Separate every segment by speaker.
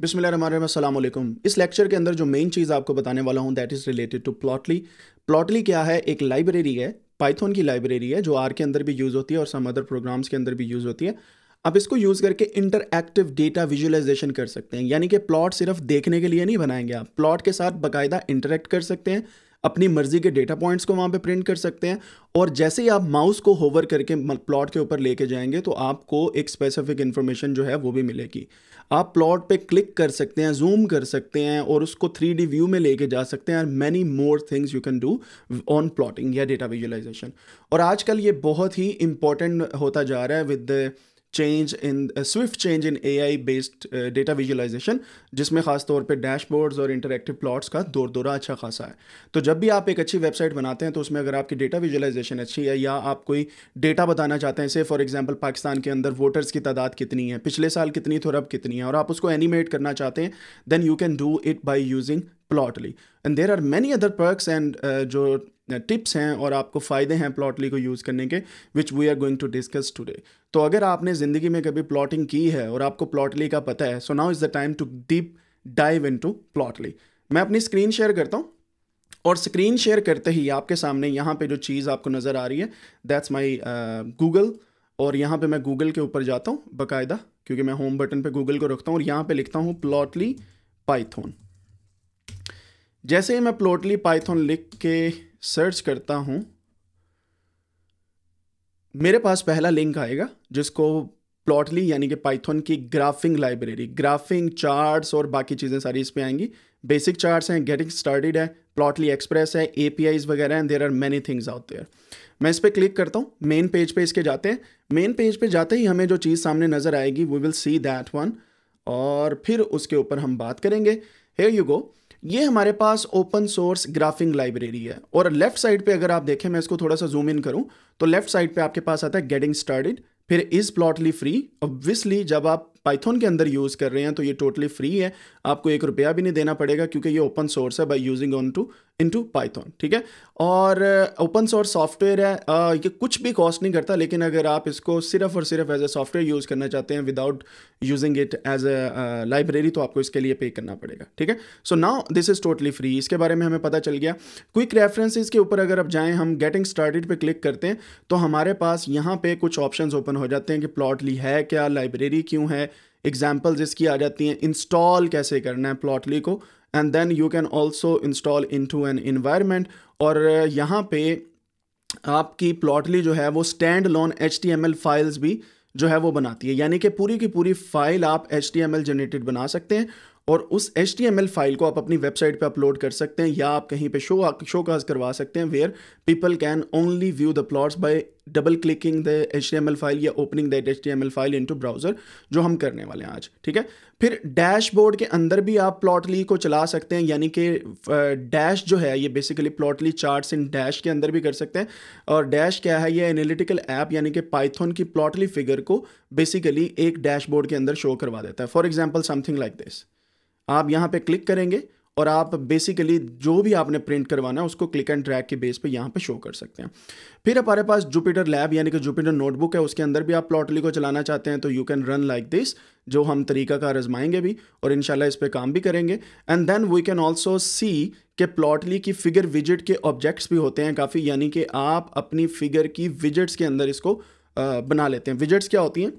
Speaker 1: बिसमिल्लाम इस लेक्चर के अंदर जो मेन चीज़ आपको बताने वाला हूँ that is related to Plotly Plotly क्या है एक लाइब्रेरी है पाइथन की लाइब्रेरी है जो आर के अंदर भी यूज़ होती है और सम अदर प्रोग्राम्स के अंदर भी यूज़ होती है आप इसको यूज़ करके इंटरएक्टिव डेटा विजुअलाइजेशन कर सकते हैं यानी कि प्लॉट सिर्फ देखने के लिए नहीं बनाएंगे आप प्लॉट के साथ बाकायदा इंटरेक्ट कर सकते हैं अपनी मर्जी के डेटा पॉइंट्स को वहाँ पे प्रिंट कर सकते हैं और जैसे ही आप माउस को होवर करके प्लॉट के ऊपर लेके जाएंगे तो आपको एक स्पेसिफिक इन्फॉर्मेशन जो है वो भी मिलेगी आप प्लॉट पे क्लिक कर सकते हैं जूम कर सकते हैं और उसको थ्री व्यू में लेके जा सकते हैं many more things you can do on plotting या डेटा विजुअलाइजेशन और आजकल ये बहुत ही इंपॉर्टेंट होता जा रहा है with the change in a swift change in AI based uh, data visualization जिसमें ख़ास तौर पे डैशबोर्ड्स और इंटरेक्टिव प्लॉट्स का दौर दौरा अच्छा खासा है तो जब भी आप एक अच्छी वेबसाइट बनाते हैं तो उसमें अगर आपकी डेटा विजुलाइजेशन अच्छी है या आप कोई डेटा बताना चाहते हैं से फॉर एग्जाम्पल पाकिस्तान के अंदर वोटर्स की तादाद कितनी है पिछले साल कितनी थोड़ा तो अब कितनी है और आप उसको एनिमेट करना चाहते हैं then you can do it by using Plotly and there are many other perks and जो टिप्स हैं और आपको फ़ायदे हैं प्लॉटली को यूज़ करने के which we are going to discuss today तो अगर आपने ज़िंदगी में कभी प्लॉटिंग की है और आपको प्लॉटली का पता है so now is the time to deep dive into Plotly मैं अपनी स्क्रीन शेयर करता हूँ और स्क्रीन शेयर करते ही आपके सामने यहाँ पे जो चीज़ आपको नज़र आ रही है दैट्स माई गूगल और यहाँ पे मैं गूगल के ऊपर जाता हूँ बाकायदा क्योंकि मैं होम बटन पे गूगल को रखता हूँ और यहाँ पे लिखता हूँ प्लॉटली पाइथोन जैसे ही मैं प्लॉटली पाइथन लिख के सर्च करता हूँ मेरे पास पहला लिंक आएगा जिसको प्लॉटली यानी कि पाइथन की ग्राफिंग लाइब्रेरी ग्राफिंग चार्ट्स और बाकी चीज़ें सारी इस पर आएंगी बेसिक चार्ट्स हैं गेटिंग स्टार्टेड है प्लॉटली एक्सप्रेस है ए वगैरह हैं there are many things out there मैं इस पर क्लिक करता हूँ मेन पेज पे इसके जाते हैं मेन पेज पे जाते ही हमें जो चीज़ सामने नज़र आएगी we will see that one और फिर उसके ऊपर हम बात करेंगे हे यू गो ये हमारे पास ओपन सोर्स ग्राफिंग लाइब्रेरी है और लेफ्ट साइड पे अगर आप देखें मैं इसको थोड़ा सा जूम इन करूं तो लेफ्ट साइड पे आपके पास आता है गेटिंग स्टार्टेड फिर इज प्लॉटली फ्री ऑब्वियसली जब आप पाइथन के अंदर यूज़ कर रहे हैं तो ये टोटली फ्री है आपको एक रुपया भी नहीं देना पड़ेगा क्योंकि ये ओपन सोर्स है by using on to into Python ठीक है और ओपन सोर्स सॉफ्टवेयर है uh, ये कुछ भी कॉस्ट नहीं करता लेकिन अगर आप इसको सिर्फ और सिर्फ एज ए सॉफ्टवेयर यूज़ करना चाहते हैं without using it as a library तो आपको इसके लिए पे करना पड़ेगा ठीक है so now this is totally free इसके बारे में हमें पता चल गया क्विक रेफरेंसेज के ऊपर अगर आप जाएँ हम गेटिंग स्टार्टेड पर क्लिक करते हैं तो हमारे पास यहाँ पर कुछ ऑप्शन ओपन हो जाते हैं कि प्लॉटली है क्या लाइब्रेरी क्यों है एग्जाम्पल्स इसकी आ जाती हैं इंस्टॉल कैसे करना है प्लॉटली को and then you can also install into an environment और uh, यहाँ पे आपकी प्लॉटली जो है वो स्टैंड लॉन एच फाइल्स भी जो है वो बनाती है यानी कि पूरी की पूरी फाइल आप एच जनरेटेड बना सकते हैं और उस एच फाइल को आप अपनी वेबसाइट पे अपलोड कर सकते हैं या आप कहीं पे शो शो काज करवा सकते हैं where people can only view the plots by double clicking the H file या opening that H file into browser जो हम करने वाले हैं आज ठीक है फिर डैशबोर्ड के अंदर भी आप प्लॉटली को चला सकते हैं यानी कि डैश जो है ये basically Plotly charts in Dash के अंदर भी कर सकते हैं और डैश क्या है ये एनालिटिकल ऐप यानी कि पाइथन की प्लॉटली फिगर को बेसिकली एक डैशबोर्ड के अंदर शो करवा देता है for example something like this आप यहाँ पे क्लिक करेंगे और आप बेसिकली जो भी आपने प्रिंट करवाना है उसको क्लिक एंड ड्रैग के बेस पे यहाँ पे शो कर सकते हैं फिर हमारे पास जुपिटर लैब यानी कि जुपिटर नोटबुक है उसके अंदर भी आप प्लॉटली को चलाना चाहते हैं तो you can run like this जो हम तरीका का आजमाएंगे भी और इनशाला इस पर काम भी करेंगे and then we can also see के प्लॉटली की फिगर विजिट के ऑब्जेक्ट्स भी होते हैं काफ़ी यानी कि आप अपनी फिगर की विजिट्स के अंदर इसको बना लेते हैं विजिट्स क्या होती हैं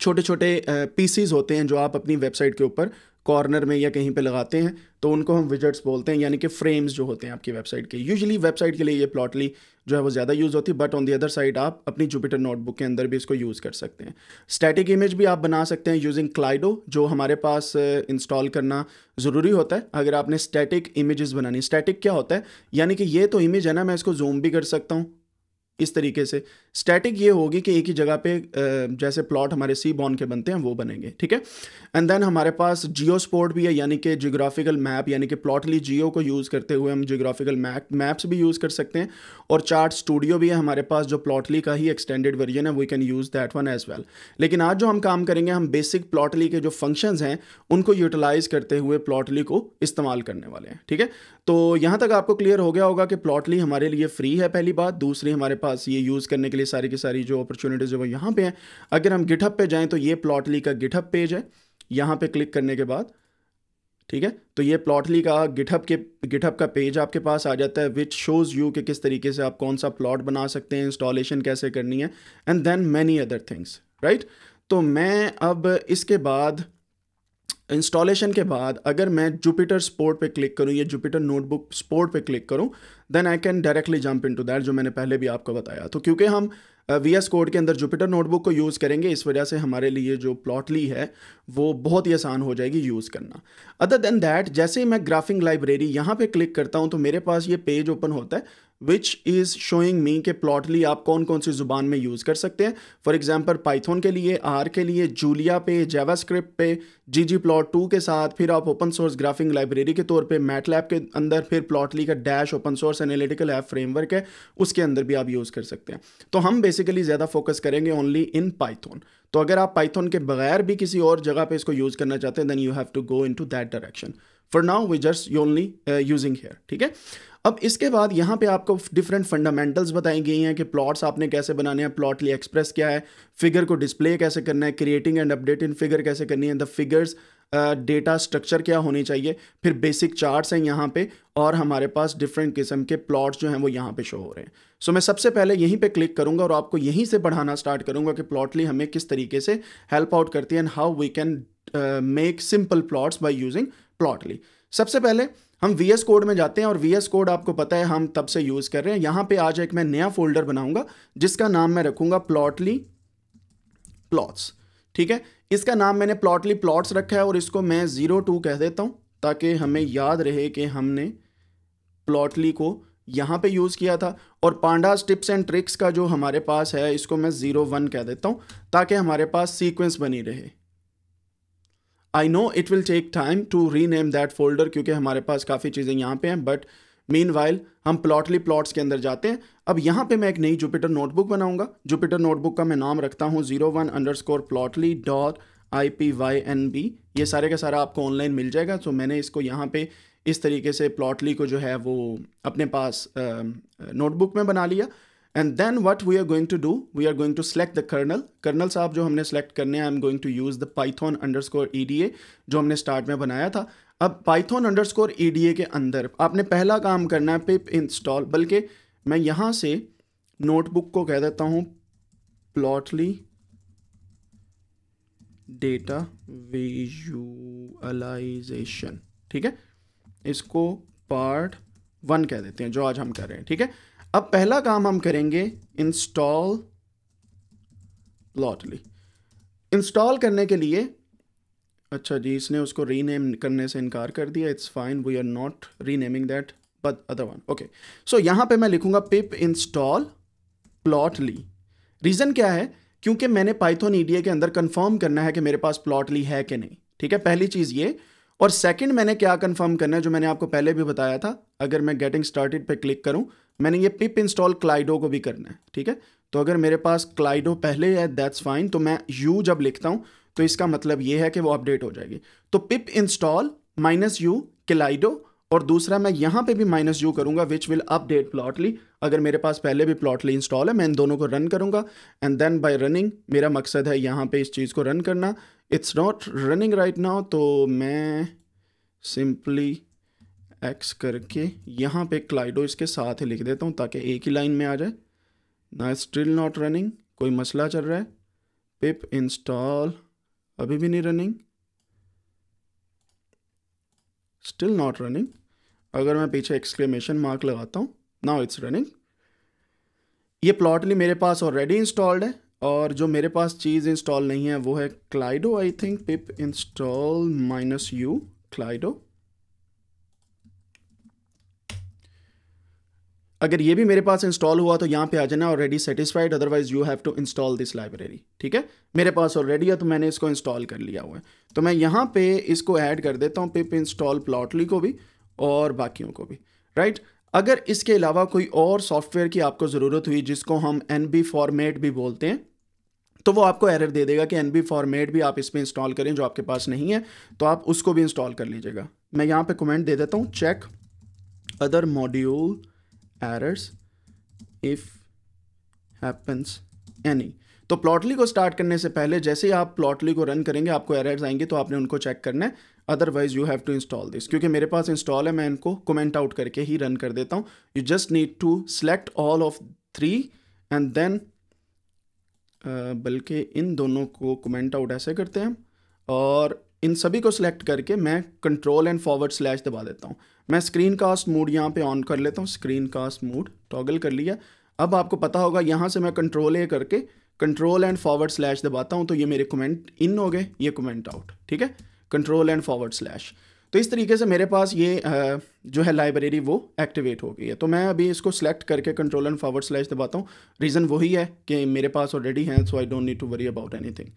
Speaker 1: छोटे छोटे पीसीज होते हैं जो आप अपनी वेबसाइट के ऊपर कॉर्नर में या कहीं पे लगाते हैं तो उनको हम विजट्स बोलते हैं यानी कि फ्रेम्स जो होते हैं आपकी वेबसाइट के यूजली वेबसाइट के लिए ये प्लॉटली जो है वो ज़्यादा यूज़ होती है but on the other side आप अपनी जुपिटर नोटबुक के अंदर भी इसको यूज़ कर सकते हैं स्टैटिक इमेज भी आप बना सकते हैं यूजिंग क्लाइडो जो हमारे पास इंस्टॉल uh, करना ज़रूरी होता है अगर आपने स्टैटिक इमेजेस बनानी स्टैटिक क्या होता है यानी कि ये तो इमेज है ना मैं इसको जूम भी कर सकता हूँ इस तरीके से स्टैटिक ये होगी कि एक ही जगह पे जैसे प्लॉट हमारे सी बॉन के बनते हैं वो बनेंगे ठीक है एंड देन हमारे पास जियो स्पोर्ट भी है यानी कि जियोग्राफिकल मैप यानी कि प्लॉटली जियो को यूज़ करते हुए हम जियोग्राफिकल मैप मैप्स भी यूज़ कर सकते हैं और चार्ट स्टूडियो भी है हमारे पास जो प्लॉटली का ही एक्सटेंडेड वर्जन है we can use that one as well लेकिन आज जो हम काम करेंगे हम बेसिक प्लॉटली के जो फंक्शन हैं उनको यूटिलाइज़ करते हुए प्लॉटली को इस्तेमाल करने वाले हैं ठीक है तो यहाँ तक आपको क्लियर हो गया होगा कि प्लॉटली हमारे लिए फ्री है पहली बात दूसरी हमारे पास पास ये यूज़ करने के लिए सारी की सारी जो अपॉर्चुनिटीज़ है वो यहाँ पे हैं अगर हम गिटहब पे जाएँ तो ये प्लॉटली का गिटहब पेज है यहाँ पे क्लिक करने के बाद ठीक है तो ये प्लॉटली का गिटहब के गिटहब का पेज आपके पास आ जाता है विच शोज़ यू कि किस तरीके से आप कौन सा प्लॉट बना सकते हैं इंस्टॉलेशन कैसे करनी है and then many other things right तो मैं अब इसके बाद इंस्टॉलेशन के बाद अगर मैं जुपिटर स्पोर्ट पे क्लिक करूँ या जुपिटर नोटबुक स्पोर्ट पे क्लिक करूँ then I can directly jump into that जो मैंने पहले भी आपको बताया तो क्योंकि हम वी एस कोड के अंदर जुपिटर नोटबुक को यूज़ करेंगे इस वजह से हमारे लिए जो प्लॉटली है वो बहुत ही आसान हो जाएगी यूज़ करना अदर देन दैट जैसे ही मैं ग्राफिंग लाइब्रेरी यहाँ पे क्लिक करता हूँ तो मेरे पास ये पेज ओपन होता है विच इज़ शोइंग मी के प्लॉटली आप कौन कौन सी ज़ुबान में यूज़ कर सकते हैं फॉर एग्जाम्पल पाइथन के लिए आर के लिए जूलिया पे स्क्रिप्ट पे जी जी प्लॉट टू के साथ फिर आप ओपन सोर्स ग्राफिंग लाइब्रेरी के तौर पर मैट लैब के अंदर फिर प्लॉटली का Dash open source analytical app framework है उसके अंदर भी आप यूज़ कर सकते हैं तो हम बेसिकली ज़्यादा फोकस करेंगे ओनली इन पाइथन तो अगर आप पाइथन के बगैर भी किसी और जगह पे इसको यूज़ करना चाहते हैं then you have to go in that direction for now we just you only using here ठीक है अब इसके बाद यहाँ पे आपको डिफरेंट फंडामेंटल्स बताई गई हैं कि प्लॉट्स आपने कैसे बनाने हैं प्लॉटली एक्सप्रेस क्या है फिगर को डिस्प्ले कैसे करना है creating and updating figure कैसे करनी है द फिगर्स डेटा स्ट्रक्चर क्या होनी चाहिए फिर बेसिक चार्ट्स हैं यहाँ पे और हमारे पास डिफरेंट किस्म के प्लॉट्स जो हैं वो यहाँ पे शो हो रहे हैं सो so, मैं सबसे पहले यहीं पे क्लिक करूँगा और आपको यहीं से बढ़ाना स्टार्ट करूँगा कि प्लॉटली हमें किस तरीके से हेल्प आउट करती है and how we can make simple plots by using Plotly सबसे पहले हम वी एस कोड में जाते हैं और वी एस कोड आपको पता है हम तब से यूज़ कर रहे हैं यहाँ पे आज एक मैं नया फोल्डर बनाऊंगा जिसका नाम मैं रखूंगा प्लॉटली प्लॉट्स ठीक है इसका नाम मैंने प्लॉटली प्लॉट्स रखा है और इसको मैं ज़ीरो टू कह देता हूँ ताकि हमें याद रहे कि हमने प्लॉटली को यहाँ पे यूज़ किया था और पांडास टिप्स एंड ट्रिक्स का जो हमारे पास है इसको मैं ज़ीरो वन कह देता हूँ ताकि हमारे पास सीक्वेंस बनी रहे I know it will take time to rename that folder क्योंकि हमारे पास काफ़ी चीज़ें यहाँ पे हैं बट मीन वाइल हम प्लॉटली प्लॉट्स के अंदर जाते हैं अब यहाँ पे मैं एक नई जुपिटर नोटबुक बनाऊंगा जुपिटर नोटबुक का मैं नाम रखता हूँ zero one underscore Plotly dot I P Y N B ये सारे का सारा आपको ऑनलाइन मिल जाएगा तो मैंने इसको यहाँ पे इस तरीके से प्लॉटली को जो है वो अपने पास नोटबुक में बना लिया and then what we are going to do we are going to select the kernel kernel साहब जो हमने सेलेक्ट करने I am going to use the Python underscore E D A जो हमने स्टार्ट में बनाया था अब Python underscore E D A के अंदर आपने पहला काम करना है पिप इंस्टॉल बल्कि मैं यहाँ से नोटबुक को कह देता हूँ प्लॉटली डेटा विजुअलाइजेशन ठीक है इसको पार्ट वन कह देते हैं जो आज हम कर रहे हैं ठीक है अब पहला काम हम करेंगे इंस्टॉल प्लॉटली इंस्टॉल करने के लिए अच्छा जी इसने उसको रीनेम करने से इनकार कर दिया it's fine we are not renaming that but other one okay so यहां पे मैं लिखूंगा पिप इंस्टॉल प्लॉटली रीज़न क्या है क्योंकि मैंने पाइथन ईडीए के अंदर कंफर्म करना है कि मेरे पास प्लॉटली है कि नहीं ठीक है पहली चीज़ ये और सेकंड मैंने क्या कंफर्म करना है जो मैंने आपको पहले भी बताया था अगर मैं गेटिंग स्टार्टेड पे क्लिक करूं मैंने ये पिप इंस्टॉल क्लाइडो को भी करना है ठीक है तो अगर मेरे पास क्लाइडो पहले है दैट्स फाइन तो मैं यू जब लिखता हूँ तो इसका मतलब ये है कि वो अपडेट हो जाएगी तो pip install minus U kaleido और दूसरा मैं यहाँ पे भी माइनस यू करूँगा विच विल अपडेट प्लॉटली अगर मेरे पास पहले भी प्लॉटली इंस्टॉल है मैं इन दोनों को रन करूँगा एंड देन बाय रनिंग मेरा मकसद है यहाँ पे इस चीज़ को रन करना it's not running right now तो मैं सिंपली एक्स करके यहाँ पे क्लाइडो इसके साथ ही लिख देता हूँ ताकि एक ही लाइन में आ जाए ना स्टिल नॉट रनिंग कोई मसला चल रहा है पिप इंस्टॉल अभी भी नहीं रनिंग स्टिल नॉट रनिंग अगर मैं पीछे एक्सक्लेमेशन मार्क लगाता हूँ नाउ इट्स रनिंग ये प्लॉटली मेरे पास ऑलरेडी इंस्टॉल्ड है और जो मेरे पास चीज़ इंस्टॉल नहीं है वो है kaleido I think pip install minus U kaleido अगर ये भी मेरे पास इंस्टॉल हुआ तो यहाँ पे आ जाना already satisfied otherwise you have to install this library ठीक है मेरे पास ऑलरेडी है तो मैंने इसको इंस्टॉल कर लिया हुआ है तो मैं यहाँ पे इसको ऐड कर देता हूँ पिप इंस्टॉल प्लॉटली को भी और बाकियों को भी राइट right? अगर इसके अलावा कोई और सॉफ्टवेयर की आपको ज़रूरत हुई जिसको हम एन फॉर्मेट भी बोलते हैं तो वो आपको एरर दे देगा कि एन फॉर्मेट भी आप इसमें इंस्टॉल करें जो आपके पास नहीं है तो आप उसको भी इंस्टॉल कर लीजिएगा मैं यहाँ पर कमेंट दे देता हूँ check other module errors if happens any तो प्लॉटली को स्टार्ट करने से पहले जैसे ही आप प्लॉटली को रन करेंगे आपको एरर्स आएंगे तो आपने उनको चेक करना है otherwise you have to install this क्योंकि मेरे पास इंस्टॉल है मैं इनको कमेंट आउट करके ही रन कर देता हूँ you just need to select all of three and then बल्कि इन दोनों को कमेंट आउट ऐसे करते हैं और इन सभी को सिलेक्ट करके मैं कंट्रोल एंड फॉरवर्ड स्लैश दबा देता हूँ मैं स्क्रीन कास्ट मोड यहाँ पे ऑन कर लेता हूँ स्क्रीन कास्ट मोड टॉगल कर लिया अब आपको पता होगा यहाँ से मैं कंट्रोल ए करके कंट्रोल एंड फॉरवर्ड स्लैश दबाता हूँ तो ये मेरे कमेंट इन हो गए ये कमेंट आउट ठीक है कंट्रोल एंड फॉरवर्ड स्लैश तो इस तरीके से मेरे पास ये जो है लाइब्रेरी वो एक्टिवेट हो गई है तो मैं अभी इसको सेलेक्ट करके कंट्रोल एंड फॉरवर्ड स्लैश दबाता हूँ रीज़न वही है कि मेरे पास ऑलरेडी हैं so I don't need to worry about thing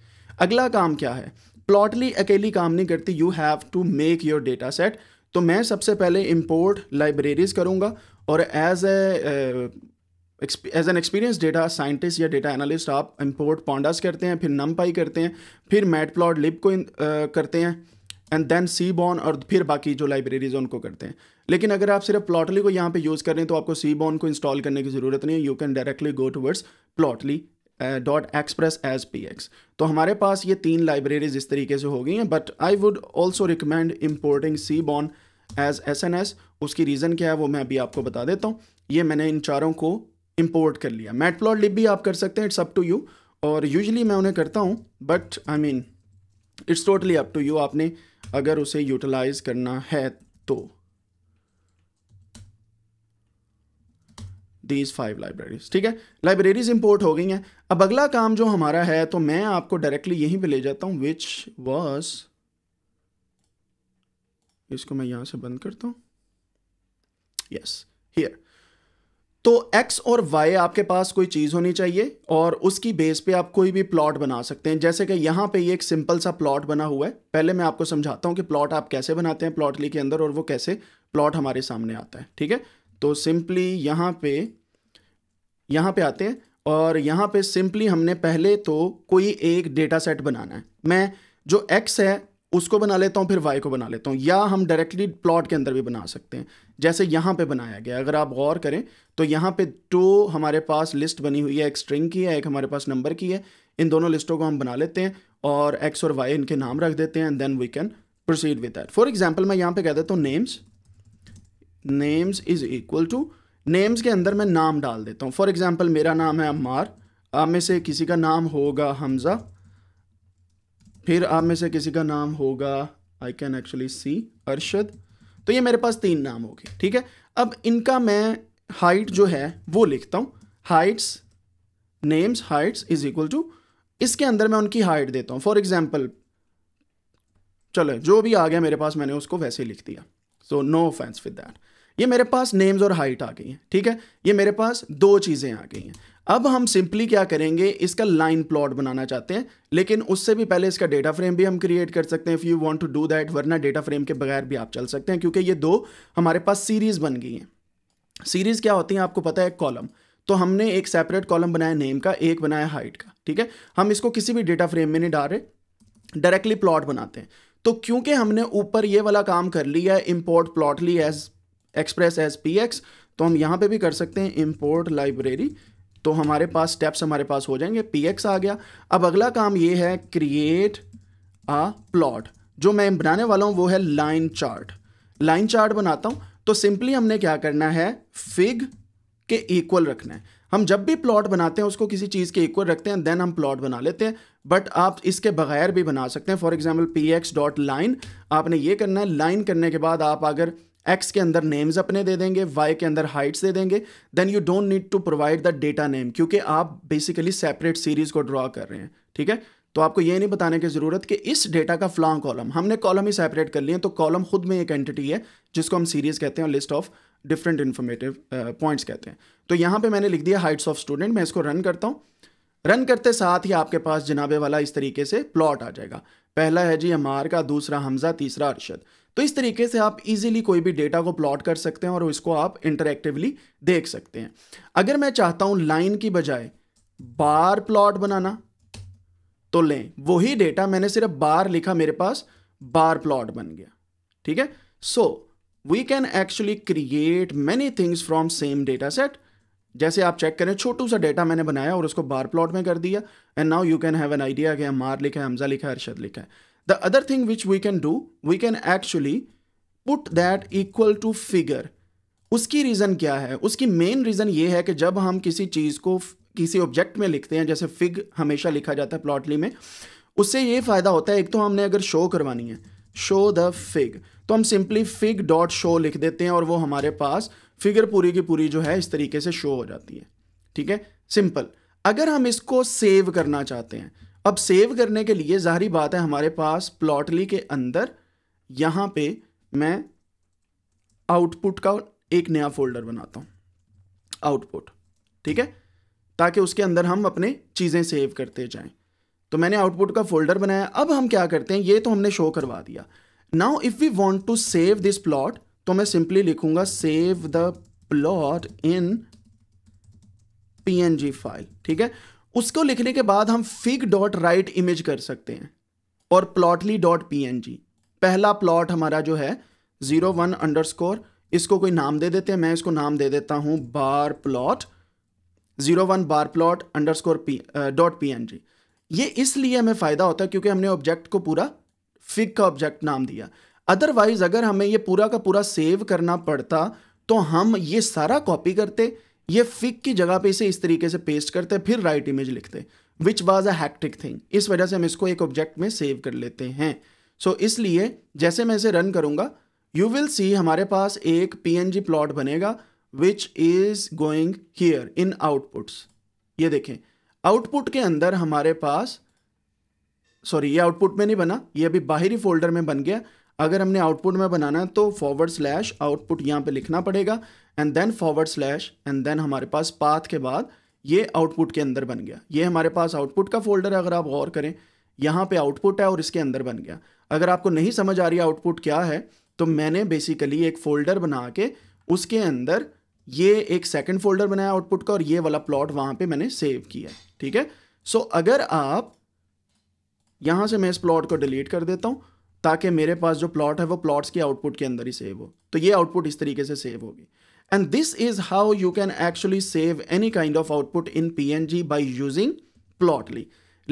Speaker 1: अगला काम क्या है प्लॉटली अकेली काम नहीं करती you have to make your data set तो मैं सबसे पहले इम्पोर्ट लाइब्रेरीज करूँगा और as a as an experience data scientist या डेटा एनालिस्ट आप इम्पोर्ट पॉन्डास करते हैं फिर नम पाई करते हैं फिर मैट प्लॉट लिप को uh, करते हैं एंड देन सी बॉन और फिर बाकी जो लाइब्रेरीज हैं उनको करते हैं लेकिन अगर आप सिर्फ प्लॉटली को यहाँ पे यूज़ कर रहे हैं तो आपको सी बॉन को इंस्टॉल करने की ज़रूरत नहीं है you can directly go towards Plotly dot express as P X तो हमारे पास ये तीन लाइब्रेरीज इस तरीके से हो गई हैं but I would also recommend importing seaborn as S N S उसकी रीज़न क्या है वो मैं अभी आपको बता देता हूँ ये मैंने इन चारों को इम्पोर्ट कर लिया मैट प्लॉट लिप भी आप कर सकते हैं इट्स अप टू यू और यूजली मैं उन्हें करता हूँ but I mean it's totally up to you आपने अगर उसे यूटिलाइज करना है तो दीज फाइव लाइब्रेरीज ठीक है लाइब्रेरीज इंपोर्ट हो गई हैं अब अगला काम जो हमारा है तो मैं आपको डायरेक्टली यहीं पे ले जाता हूँ विच वॉज इसको मैं यहां से बंद करता हूँ यस हियर तो x और y आपके पास कोई चीज़ होनी चाहिए और उसकी बेस पे आप कोई भी प्लॉट बना सकते हैं जैसे कि यहां पे ये एक सिंपल सा प्लॉट बना हुआ है पहले मैं आपको समझाता हूँ कि प्लॉट आप कैसे बनाते हैं प्लॉटली के अंदर और वो कैसे प्लॉट हमारे सामने आता है ठीक है तो सिंपली यहां पे यहां पे आते हैं और यहां पे सिंपली हमने पहले तो कोई एक डेटा सेट बनाना है मैं जो एक्स है उसको बना लेता हूँ फिर वाई को बना लेता हूँ या हम डायरेक्टली प्लॉट के अंदर भी बना सकते हैं जैसे यहाँ पे बनाया गया अगर आप गौर करें तो यहाँ पे दो हमारे पास लिस्ट बनी हुई है एक स्ट्रिंग की है एक हमारे पास नंबर की है इन दोनों लिस्टों को हम बना लेते हैं और एक्स और वाई इनके नाम रख देते हैं and then we can proceed with that for example मैं यहाँ पर कह देता हूँ names names is equal to names के अंदर मैं नाम डाल देता हूँ फॉर एग्जाम्पल मेरा नाम है अम्मार आप में से किसी का नाम होगा हमज़ा फिर आप में से किसी का नाम होगा I can actually see Arshad तो ये मेरे पास तीन नाम हो गए ठीक है अब इनका मैं हाइट जो है वो लिखता हूँ heights names heights is equal to इसके अंदर मैं उनकी हाइट देता हूँ फॉर एग्जाम्पल चलो जो भी आ गया मेरे पास मैंने उसको वैसे लिख दिया so no offence with that ये मेरे पास नेम्स और हाइट आ गई हैं ठीक है ये मेरे पास दो चीज़ें आ गई हैं अब हम सिंपली क्या करेंगे इसका लाइन प्लॉट बनाना चाहते हैं लेकिन उससे भी पहले इसका डेटा फ्रेम भी हम क्रिएट कर सकते हैं if you want to do that वरना डेटा फ्रेम के बगैर भी आप चल सकते हैं क्योंकि ये दो हमारे पास सीरीज़ बन गई हैं सीरीज़ क्या होती हैं आपको पता है कॉलम तो हमने एक सेपरेट कॉलम बनाया नेम का एक बनाया हाइट का ठीक है हम इसको किसी भी डेटा फ्रेम में नहीं डाल रहे डायरेक्टली प्लॉट बनाते हैं तो क्योंकि हमने ऊपर ये वाला काम कर लिया है import Plotly as express as P X तो हम यहाँ पे भी कर सकते हैं इम्पोर्ट लाइब्रेरी तो हमारे पास स्टेप्स हमारे पास हो जाएंगे पी एक्स आ गया अब अगला काम ये है क्रिएट आ प्लॉट जो मैं बनाने वाला हूँ वो है लाइन चार्ट लाइन चार्ट बनाता हूँ तो सिंपली हमने क्या करना है फिग के इक्वल रखना है हम जब भी प्लॉट बनाते हैं उसको किसी चीज़ के इक्वल रखते हैं देन हम प्लॉट बना लेते हैं बट आप इसके बगैर भी बना सकते हैं for example P X dot line आपने ये करना है लाइन करने के बाद आप अगर एक्स के अंदर नेम्स अपने दे देंगे वाई के अंदर हाइट्स दे देंगे then you don't need to provide the data name क्योंकि आप बेसिकली सेपरेट सीरीज को ड्रॉ कर रहे हैं ठीक है तो आपको ये नहीं बताने की ज़रूरत कि इस डेटा का फलां कॉलम हमने कॉलम ही सेपरेट कर लिए तो कॉलम खुद में एक एंटिटी है जिसको हम सीरीज़ कहते हैं और list of different informative points कहते हैं तो यहाँ पे मैंने लिख दिया हाइट्स ऑफ स्टूडेंट मैं इसको रन करता हूँ रन करते साथ ही आपके पास जनाबे वाला इस तरीके से प्लॉट आ जाएगा पहला है जी अमार का दूसरा हमजा तीसरा अरशद तो इस तरीके से आप इजीली कोई भी डेटा को प्लॉट कर सकते हैं और इसको आप इंटरेक्टिवली देख सकते हैं अगर मैं चाहता हूं लाइन की बजाय बार प्लॉट बनाना तो लें वही डेटा मैंने सिर्फ बार लिखा मेरे पास बार प्लॉट बन गया ठीक है so we can actually create many things from same data set जैसे आप चेक करें छोटू सा डेटा मैंने बनाया और उसको बार प्लॉट में कर दिया and now you can have an idea कि मार लिखा है हमजा लिखा है अरशद लिखा है The other thing which we can do, we can actually put that equal to figure. उसकी रीज़न क्या है उसकी मेन रीज़न ये है कि जब हम किसी चीज़ को किसी ऑब्जेक्ट में लिखते हैं जैसे फिग हमेशा लिखा जाता है प्लॉटली में उससे ये फ़ायदा होता है एक तो हमने अगर शो करवानी है शो द फिग तो हम सिंपली फिग डॉट शो लिख देते हैं और वो हमारे पास फिगर पूरी की पूरी जो है इस तरीके से शो हो जाती है ठीक है सिंपल अगर हम इसको सेव करना चाहते हैं अब सेव करने के लिए ज़ाहरी बात है हमारे पास प्लॉटली के अंदर यहाँ पे मैं आउटपुट का एक नया फोल्डर बनाता हूँ आउटपुट ठीक है ताकि उसके अंदर हम अपने चीज़ें सेव करते जाएं तो मैंने आउटपुट का फोल्डर बनाया अब हम क्या करते हैं ये तो हमने शो करवा दिया now if we want to save this plot तो मैं सिंपली लिखूंगा save the plot in PNG file ठीक है उसको लिखने के बाद हम फिग डॉट राइट इमेज कर सकते हैं और Plotly dot P N G पहला प्लॉट हमारा जो है ज़ीरो वन अंडर स्कोर इसको कोई नाम दे देते हैं मैं इसको नाम दे देता हूं bar plot zero one bar plot underscore P dot P N G ये इसलिए हमें फ़ायदा होता है क्योंकि हमने ऑब्जेक्ट को पूरा फिग का ऑब्जेक्ट नाम दिया अदरवाइज अगर हमें ये पूरा का पूरा सेव करना पड़ता तो हम ये सारा कॉपी करते ये फिक की जगह पे इसे इस तरीके से पेस्ट करते फिर राइट इमेज लिखते which was a hectic thing इस वजह से हम इसको एक ऑब्जेक्ट में सेव कर लेते हैं सो so, इसलिए जैसे मैं इसे रन करूंगा यू विल सी हमारे पास एक पी प्लॉट बनेगा which is going here in outputs ये देखें आउटपुट के अंदर हमारे पास सॉरी ये आउटपुट में नहीं बना ये अभी बाहरी फोल्डर में बन गया अगर हमने आउटपुट में बनाना है तो फॉरवर्ड स्लैश आउटपुट यहाँ पे लिखना पड़ेगा and then forward slash and then हमारे पास पाथ के बाद ये आउटपुट के अंदर बन गया ये हमारे पास आउटपुट का फोल्डर है अगर आप गौर करें यहाँ पे आउटपुट है और इसके अंदर बन गया अगर आपको नहीं समझ आ रही आउटपुट क्या है तो मैंने बेसिकली एक फोल्डर बना के उसके अंदर ये एक सेकेंड फोल्डर बनाया आउटपुट का और ये वाला प्लॉट वहाँ पर मैंने सेव किया है ठीक है सो अगर आप यहाँ से मैं इस प्लॉट को डिलीट कर देता हूँ ताकि मेरे पास जो प्लॉट है वो प्लॉट्स के आउटपुट के अंदर ही सेव हो तो ये आउटपुट इस तरीके से सेव होगी and this is how you can actually save any kind of output in P N G by using Plotly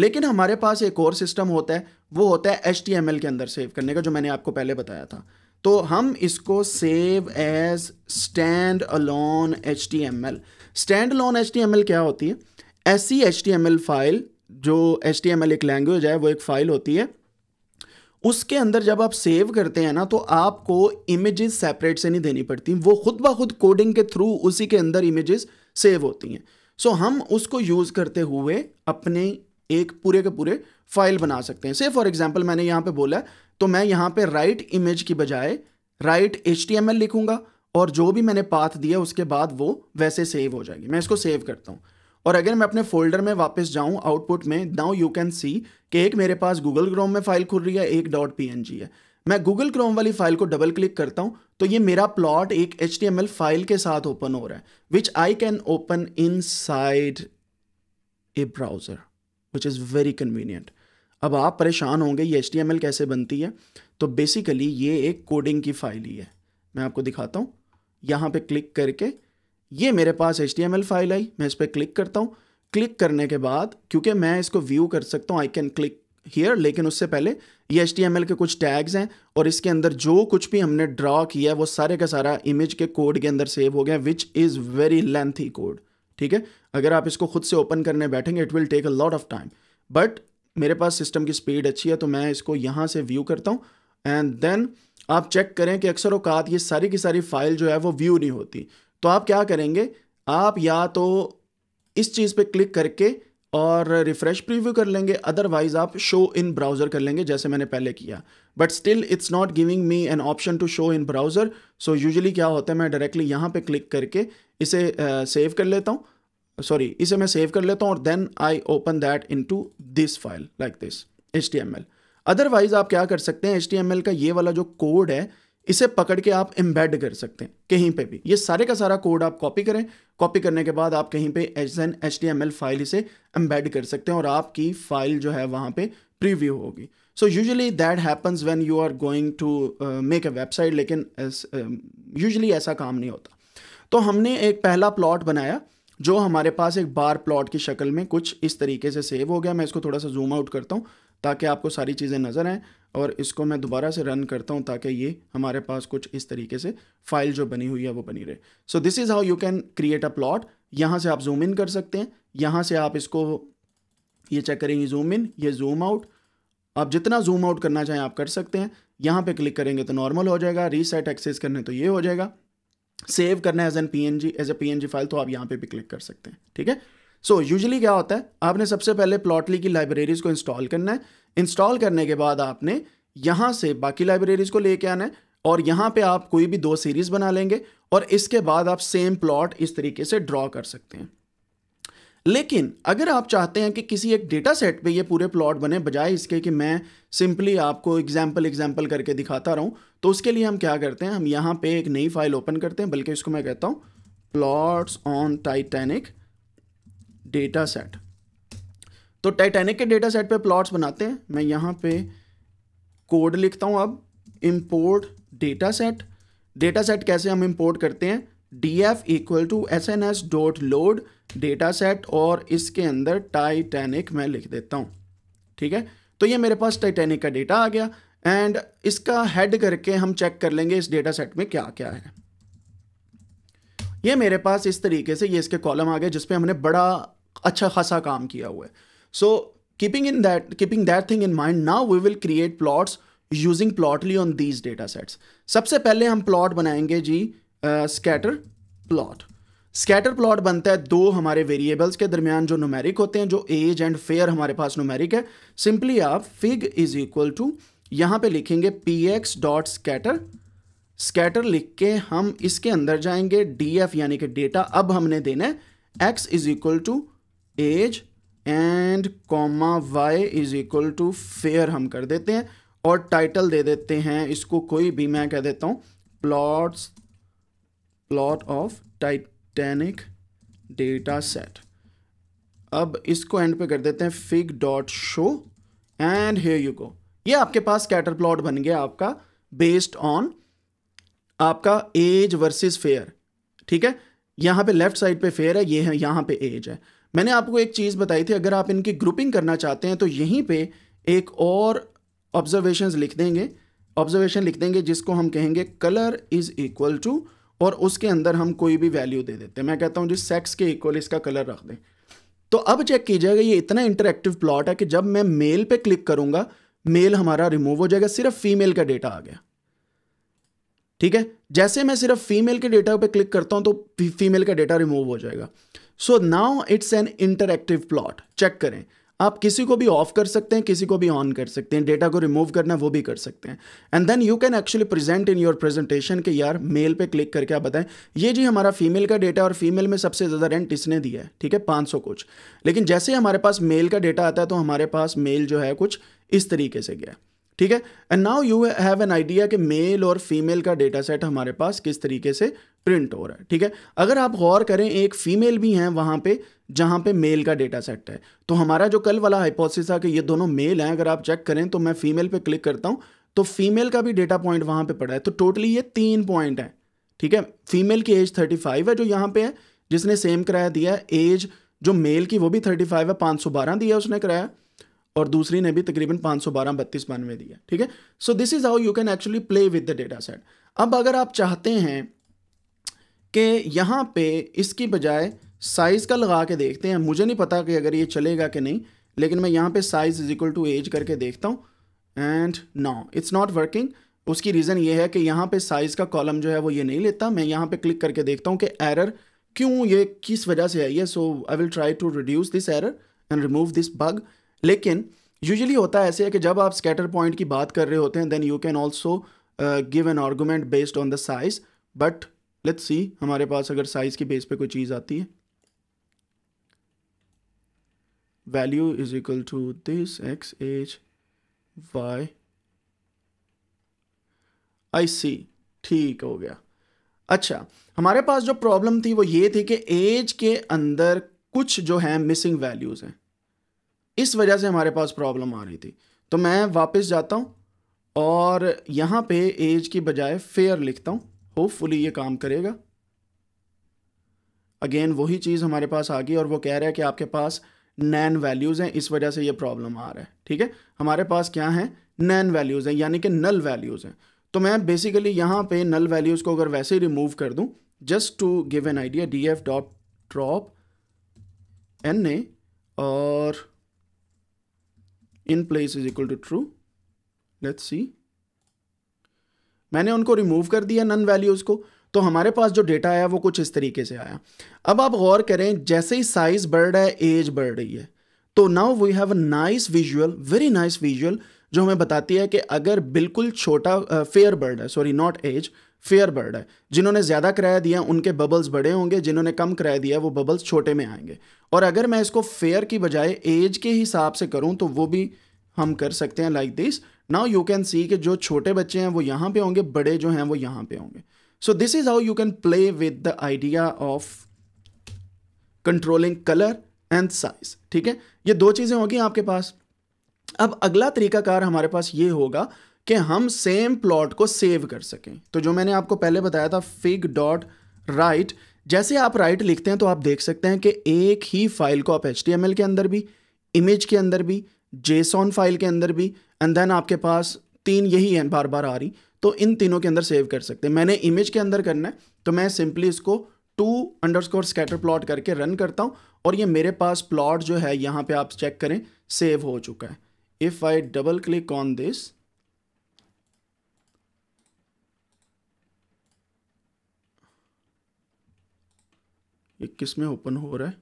Speaker 1: लेकिन हमारे पास एक और सिस्टम होता है वो होता है एच टी एम एल के अंदर सेव करने का जो मैंने आपको पहले बताया था तो हम इसको save as standalone H T M L standalone H T M L क्या होती है ऐसी H T M L file जो एच टी एम एल एक लैंग्वेज है वो एक फाइल होती है उसके अंदर जब आप सेव करते हैं ना तो आपको इमेजेस सेपरेट से नहीं देनी पड़ती वो खुद ब खुद कोडिंग के थ्रू उसी के अंदर इमेजेस सेव होती हैं सो so, हम उसको यूज़ करते हुए अपने एक पूरे के पूरे फाइल बना सकते हैं से फॉर एग्जाम्पल मैंने यहाँ पे बोला तो मैं यहाँ पे राइट इमेज की बजाय राइट एच लिखूंगा और जो भी मैंने पाथ दिया उसके बाद वो वैसे सेव हो जाएगी मैं इसको सेव करता हूँ और अगर मैं अपने फोल्डर में वापस जाऊं आउटपुट में नाउ यू कैन सी कि एक मेरे पास गूगल क्रोम में फाइल खुल रही है एक डॉट पी है मैं गूगल क्रोम वाली फाइल को डबल क्लिक करता हूं तो ये मेरा प्लॉट एक एच फाइल के साथ ओपन हो रहा है which I can open inside a browser which is very convenient अब आप परेशान होंगे ये एच कैसे बनती है तो बेसिकली ये एक कोडिंग की फाइल ही है मैं आपको दिखाता हूँ यहाँ पे क्लिक करके ये मेरे पास एच फाइल आई मैं इस पर क्लिक करता हूँ क्लिक करने के बाद क्योंकि मैं इसको व्यू कर सकता हूँ आई कैन क्लिक हियर लेकिन उससे पहले ये एच के कुछ टैग्स हैं और इसके अंदर जो कुछ भी हमने ड्रॉ किया है वो सारे का सारा इमेज के कोड के अंदर सेव हो गया which is very lengthy code ठीक है अगर आप इसको खुद से ओपन करने बैठेंगे it will take a lot of time but मेरे पास सिस्टम की स्पीड अच्छी है तो मैं इसको यहाँ से व्यू करता हूँ एंड देन आप चेक करें कि अक्सर अवकात ये सारी की सारी फाइल जो है वो व्यू नहीं होती तो आप क्या करेंगे आप या तो इस चीज़ पे क्लिक करके और रिफ़्रेश प्रीव्यू कर लेंगे अदरवाइज आप शो इन ब्राउज़र कर लेंगे जैसे मैंने पहले किया but still it's not giving me an option to show in browser so usually क्या होता है मैं डायरेक्टली यहाँ पे क्लिक करके इसे सेव uh, कर लेता हूँ सॉरी इसे मैं सेव कर लेता हूँ और then I open that into this file like this H T M L otherwise आप क्या कर सकते हैं एच टी एम एल का ये वाला जो कोड है इसे पकड़ के आप एम्बेड कर सकते हैं कहीं पे भी ये सारे का सारा कोड आप कॉपी करें कॉपी करने के बाद आप कहीं पे as an H T M L file इसे एम्बेड कर सकते हैं और आपकी फाइल जो है वहाँ पे प्रीव्यू होगी so usually that happens when you are going to make a website लेकिन यूजली uh, um, ऐसा काम नहीं होता तो हमने एक पहला प्लॉट बनाया जो हमारे पास एक बार प्लॉट की शक्ल में कुछ इस तरीके से सेव हो गया मैं इसको थोड़ा सा जूम आउट करता हूँ ताकि आपको सारी चीज़ें नज़र आएँ और इसको मैं दोबारा से रन करता हूँ ताकि ये हमारे पास कुछ इस तरीके से फाइल जो बनी हुई है वो बनी रहे so this is how you can create a plot यहाँ से आप जूम इन कर सकते हैं यहाँ से आप इसको ये चेक करेंगे जूम इन ये जूम आउट आप जितना जूम आउट करना चाहें आप कर सकते हैं यहाँ पे क्लिक करेंगे तो नॉर्मल हो जाएगा रीसेट एक्सेस करने तो ये हो जाएगा सेव करना है as an P N G as a P N G file तो आप यहाँ पे भी क्लिक कर सकते हैं ठीक है सो so, यूजली क्या होता है आपने सबसे पहले प्लॉटली की लाइब्रेरीज को इंस्टॉल करना है इंस्टॉल करने के बाद आपने यहाँ से बाकी लाइब्रेरीज को लेके आना है और यहाँ पे आप कोई भी दो सीरीज बना लेंगे और इसके बाद आप सेम प्लॉट इस तरीके से ड्रॉ कर सकते हैं लेकिन अगर आप चाहते हैं कि किसी एक डेटा सेट पर यह पूरे प्लॉट बने बजाय इसके कि मैं सिंपली आपको एग्जाम्पल एग्जाम्पल करके दिखाता रहूँ तो उसके लिए हम क्या करते हैं हम यहाँ पे एक नई फाइल ओपन करते हैं बल्कि इसको मैं कहता हूँ plots on Titanic data set तो टाइटैनिक के डेटा सेट पर प्लॉट्स बनाते हैं मैं यहाँ पे कोड लिखता हूँ अब import data set data set कैसे हम इम्पोर्ट करते हैं D F equal to S N S dot load data set और इसके अंदर टाइटैनिक मैं लिख देता हूँ ठीक है तो ये मेरे पास टाइटैनिक का डेटा आ गया एंड इसका हेड करके हम चेक कर लेंगे इस डेटा सेट में क्या क्या है ये मेरे पास इस तरीके से ये इसके कॉलम आ गए जिसपे हमने बड़ा अच्छा खासा काम किया हुआ है so keeping in that keeping that thing in mind now we will create plots using Plotly on these data sets सबसे पहले हम प्लॉट बनाएंगे जी स्कैटर प्लॉट स्कैटर प्लॉट बनता है दो हमारे वेरिएबल्स के दरमियान जो नुमेरिक होते हैं जो एज एंड फेयर हमारे पास नुमेरिक है सिंपली आप फिग इज इक्वल टू यहाँ पे लिखेंगे P X dot scatter scatter लिख के हम इसके अंदर जाएंगे डी एफ यानी कि डेटा अब हमने देना है X is equal to age and comma Y is equal to fare हम कर देते हैं और टाइटल दे देते हैं इसको कोई भी मैं कह देता हूँ plots plot of Titanic data set अब इसको एंड पे कर देते हैं fig dot show and here you go ये आपके पास कैटर प्लॉट बन गया आपका बेस्ड ऑन आपका एज वर्सेस फेयर ठीक है यहाँ पे लेफ्ट साइड पे फेयर है ये है यहाँ पे एज है मैंने आपको एक चीज़ बताई थी अगर आप इनकी ग्रुपिंग करना चाहते हैं तो यहीं पे एक और ऑब्जर्वेशन लिख देंगे ऑब्जर्वेशन लिख देंगे जिसको हम कहेंगे कलर इज़ इक्वल टू और उसके अंदर हम कोई भी वैल्यू दे देते हैं मैं कहता हूँ जिस सेक्स के इक्वल इसका कलर रख दें तो अब चेक कीजिएगा ये इतना इंटरेक्टिव प्लॉट है कि जब मैं मेल पे क्लिक करूँगा मेल हमारा रिमूव हो जाएगा सिर्फ फीमेल का डेटा आ गया ठीक है जैसे मैं सिर्फ फीमेल के डेटा पे क्लिक करता हूँ तो फीमेल का डेटा रिमूव हो जाएगा so now it's an interactive plot check करें आप किसी को भी ऑफ कर सकते हैं किसी को भी ऑन कर सकते हैं डेटा को रिमूव करना वो भी कर सकते हैं and then you can actually present in your presentation के यार मेल पे क्लिक करके आप बताएं ये जी हमारा फीमेल का डेटा और फीमेल में सबसे ज़्यादा रेंट इसने दिया है ठीक है 500 कुछ लेकिन जैसे ही हमारे पास मेल का डेटा आता है तो हमारे पास मेल जो है कुछ इस तरीके से गया ठीक है and now you have an idea कि मेल और फीमेल का डेटा सेट हमारे पास किस तरीके से प्रिंट हो रहा है ठीक है अगर आप गौर करें एक फीमेल भी हैं वहाँ पे जहाँ पे मेल का डेटा सेट है तो हमारा जो कल वाला हाइपोसिस था कि ये दोनों मेल हैं अगर आप चेक करें तो मैं फीमेल पे क्लिक करता हूँ तो फीमेल का भी डेटा पॉइंट वहाँ पे पड़ा है तो टोटली ये तीन पॉइंट है ठीक है फीमेल की एज थर्टी फाइव है जो यहाँ पे है जिसने सेम किराया दिया है एज जो मेल की वो भी थर्टी फाइव है पाँच सौ बारह दिया उसने किराया और दूसरी ने भी तकरीबन पाँच सौ बारह बत्तीस बानवे दिया ठीक है so this is how you can actually play with the data set अब अगर आप चाहते हैं कि यहाँ पे इसकी बजाय साइज़ का लगा के देखते हैं मुझे नहीं पता कि अगर ये चलेगा कि नहीं लेकिन मैं यहाँ पे size is equal to age करके देखता हूँ and no it's not working उसकी रीज़न ये है कि यहाँ पे साइज़ का कॉलम जो है वो ये नहीं लेता मैं यहाँ पे क्लिक करके देखता हूँ कि एरर क्यों ये किस वजह से आई है so I will try to reduce this error and remove this bug लेकिन यूजली होता है ऐसे है कि जब आप स्कैटर पॉइंट की बात कर रहे होते हैं then you can also give an argument based on the size but let's see हमारे पास अगर साइज की बेस पे कोई चीज़ आती है value is equal to this X H Y I C ठीक हो गया अच्छा हमारे पास जो प्रॉब्लम थी वो ये थी कि एज के अंदर कुछ जो है मिसिंग वैल्यूज़ हैं इस वजह से हमारे पास प्रॉब्लम आ रही थी तो मैं वापस जाता हूँ और यहाँ पे एज की बजाय फेयर लिखता हूँ होपफुली ये काम करेगा अगेन वही चीज़ हमारे पास आ गई और वो कह रहा है कि आपके पास नैन वैल्यूज़ हैं इस वजह से ये प्रॉब्लम आ रहा है ठीक है हमारे पास क्या है नैन वैल्यूज़ हैं यानी कि नल वैल्यूज़ हैं तो मैं बेसिकली यहाँ पे नल वैल्यूज़ को अगर वैसे ही रिमूव कर दूँ just to give an idea D F dot drop N A और in place is equal to true let's see मैंने उनको रिमूव कर दिया नन वैल्यूज़ को तो हमारे पास जो डेटा आया वो कुछ इस तरीके से आया अब आप गौर करें जैसे ही साइज बढ़ रहा है एज बढ़ रही है तो now we have a nice visual very nice visual जो हमें बताती है कि अगर बिल्कुल छोटा फेयर बर्ड है sorry not as fair bird है जिन्होंने ज़्यादा किराया दिया उनके बबल्स बड़े होंगे जिन्होंने कम किराया दिया वो बबल्स छोटे में आएंगे और अगर मैं इसको फेयर की बजाय एज के हिसाब से करूँ तो वो भी हम कर सकते हैं like this now you can see कि जो छोटे बच्चे हैं वो यहाँ पे होंगे बड़े जो हैं वो यहाँ पे होंगे so this is how you can play with the idea of controlling colour and size ठीक है ये दो चीज़ें होगी आपके पास अब अगला तरीकाकार हमारे पास ये होगा कि हम सेम प्लॉट को सेव कर सकें तो जो मैंने आपको पहले बताया था फिग डॉट राइट जैसे आप राइट right लिखते हैं तो आप देख सकते हैं कि एक ही फाइल को आप एच के अंदर भी इमेज के अंदर भी जेसॉन फाइल के अंदर भी एंड देन आपके पास तीन यही हैं बार बार आ रही तो इन तीनों के अंदर सेव कर सकते हैं मैंने इमेज के अंदर करना है तो मैं सिंपली इसको to underscore scatter plot करके रन करता हूँ और ये मेरे पास प्लॉट जो है यहाँ पे आप चेक करें सेव हो चुका है if I double click on this इक्कीस में ओपन हो रहा है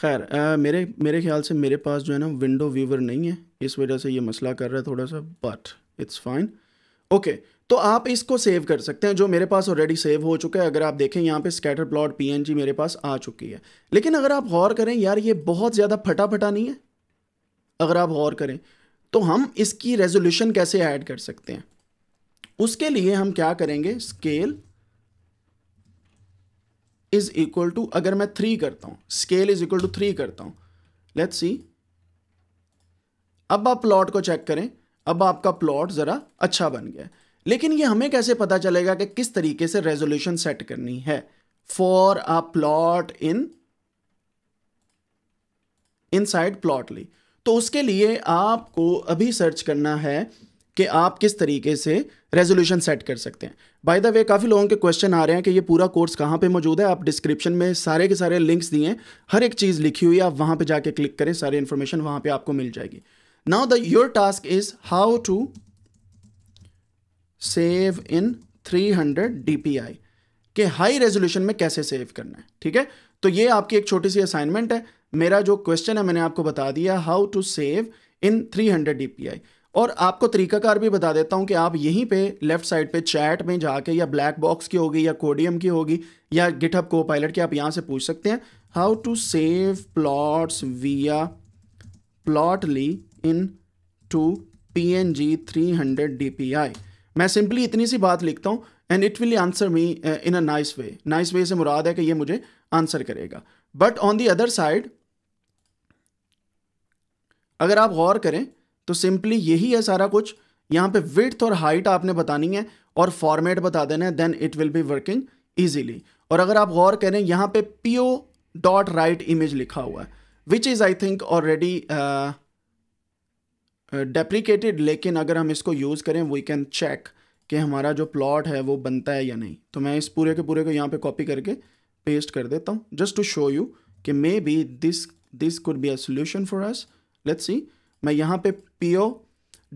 Speaker 1: खैर मेरे मेरे ख्याल से मेरे पास जो है ना विंडो व्यूवर नहीं है इस वजह से ये मसला कर रहा है थोड़ा सा बट इट्स फाइन ओके तो आप इसको सेव कर सकते हैं जो मेरे पास ऑलरेडी सेव हो चुका है अगर आप देखें यहाँ पे स्कैटर प्लॉट पीएनजी मेरे पास आ चुकी है लेकिन अगर आप गौर करें यार ये बहुत ज़्यादा फटाफटा नहीं है अगर आप गौर करें तो हम इसकी रेजोल्यूशन कैसे ऐड कर सकते हैं उसके लिए हम क्या करेंगे स्केल इज इक्वल टू अगर मैं थ्री करता हूँ scale is equal to three करता हूँ लेट्स सी अब आप प्लॉट को चेक करें अब आपका प्लॉट ज़रा अच्छा बन गया है लेकिन ये हमें कैसे पता चलेगा कि किस तरीके से रेजोल्यूशन सेट करनी है for a plot in inside Plotly तो उसके लिए आपको अभी सर्च करना है कि आप किस तरीके से रेजोल्यूशन सेट कर सकते हैं बाय द वे काफ़ी लोगों के क्वेश्चन आ रहे हैं कि ये पूरा कोर्स कहाँ पे मौजूद है आप डिस्क्रिप्शन में सारे के सारे लिंक्स दिए हैं हर एक चीज़ लिखी हुई है आप वहाँ पे जाके क्लिक करें सारी इन्फॉर्मेशन वहाँ पे आपको मिल जाएगी now the your task is how to save in 300 DPI के हाई रेजोल्यूशन में कैसे सेव करना है ठीक है तो ये आपकी एक छोटी सी असाइनमेंट है मेरा जो क्वेश्चन है मैंने आपको बता दिया how to save in 300 DPI और आपको तरीकाकार भी बता देता हूँ कि आप यहीं पे लेफ्ट साइड पे चैट में जाके या ब्लैक बॉक्स की होगी या कोडियम की होगी या गिटअप को पायलट की आप यहाँ से पूछ सकते हैं how to save plots via Plotly into P N G three hundred D P I मैं सिंपली इतनी सी बात लिखता हूँ and it will answer me in a nice way nice way से मुराद है कि ये मुझे आंसर करेगा but on the other side अगर आप गौर करें तो सिंपली यही है सारा कुछ यहाँ पे विथ और हाइट आपने बतानी है और फॉर्मेट बता देना है then it will be working easily और अगर आप गौर करें यहाँ पे P O dot write image लिखा हुआ है which is I think already deprecated लेकिन अगर हम इसको यूज़ करें वी कैन चेक कि हमारा जो प्लॉट है वो बनता है या नहीं तो मैं इस पूरे के पूरे को यहाँ पे कॉपी करके पेस्ट कर देता हूँ जस्ट टू शो यू कि maybe this this could be a solution for us let's see मैं यहाँ पे P O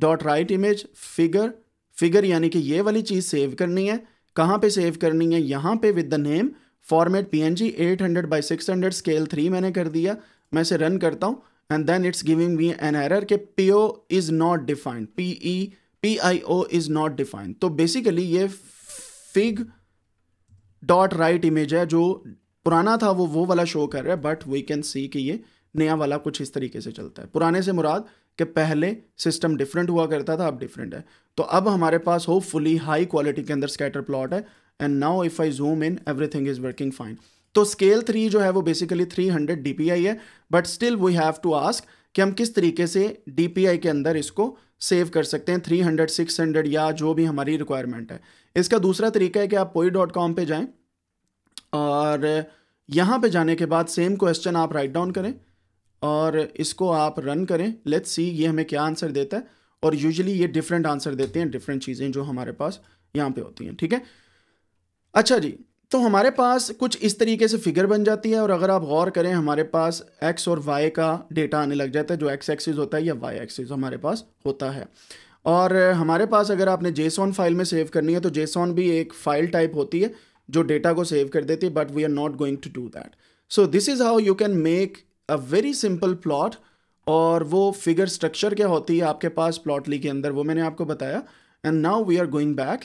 Speaker 1: dot write image figure figure यानी कि ये वाली चीज़ सेव करनी है कहाँ पे सेव करनी है यहाँ पे with the name format P N G eight hundred by six hundred scale three मैंने कर दिया मैं इसे रन करता हूँ and then it's giving me an error कि PO is not defined PE PIO is not defined तो basically ये fig dot right image है जो पुराना था वो वो वाला शो कर रहा है बट वी कैन सी कि ये नया वाला कुछ इस तरीके से चलता है पुराने से मुराद कि पहले सिस्टम डिफरेंट हुआ करता था अब डिफरेंट है तो अब हमारे पास फुली हाई क्वालिटी के अंदर स्कैटर प्लॉट है and now if I zoom in everything is working fine तो स्केल थ्री जो है वो basically three hundred D P I है but still we have to ask कि हम किस तरीके से डी पी आई के अंदर इसको सेव कर सकते हैं थ्री हंड्रेड सिक्स हंड्रेड या जो भी हमारी रिक्वायरमेंट है इसका दूसरा तरीका है कि आप पोई डॉट कॉम पर जाएँ और यहाँ पे जाने के बाद सेम क्वेश्चन आप राइट डाउन करें और इसको आप रन करें लेट्स सी ये हमें क्या आंसर देता है और यूजुअली ये डिफरेंट आंसर देते हैं डिफरेंट चीज़ें जो हमारे पास यहाँ पे होती हैं ठीक है अच्छा जी तो हमारे पास कुछ इस तरीके से फिगर बन जाती है और अगर आप गौर करें हमारे पास एक्स और वाई का डेटा आने लग जाता है जो एक्स एक्सिस होता है या वाई एक्सिस हमारे पास होता है और हमारे पास अगर आपने जेसॉन फाइल में सेव करनी है तो जेसॉन भी एक फाइल टाइप होती है जो डेटा को सेव कर देती है but we are not going to do that so this is how you can make a very simple plot और वो फिगर स्ट्रक्चर क्या होती है आपके पास प्लॉटली के अंदर वो मैंने आपको बताया and now we are going back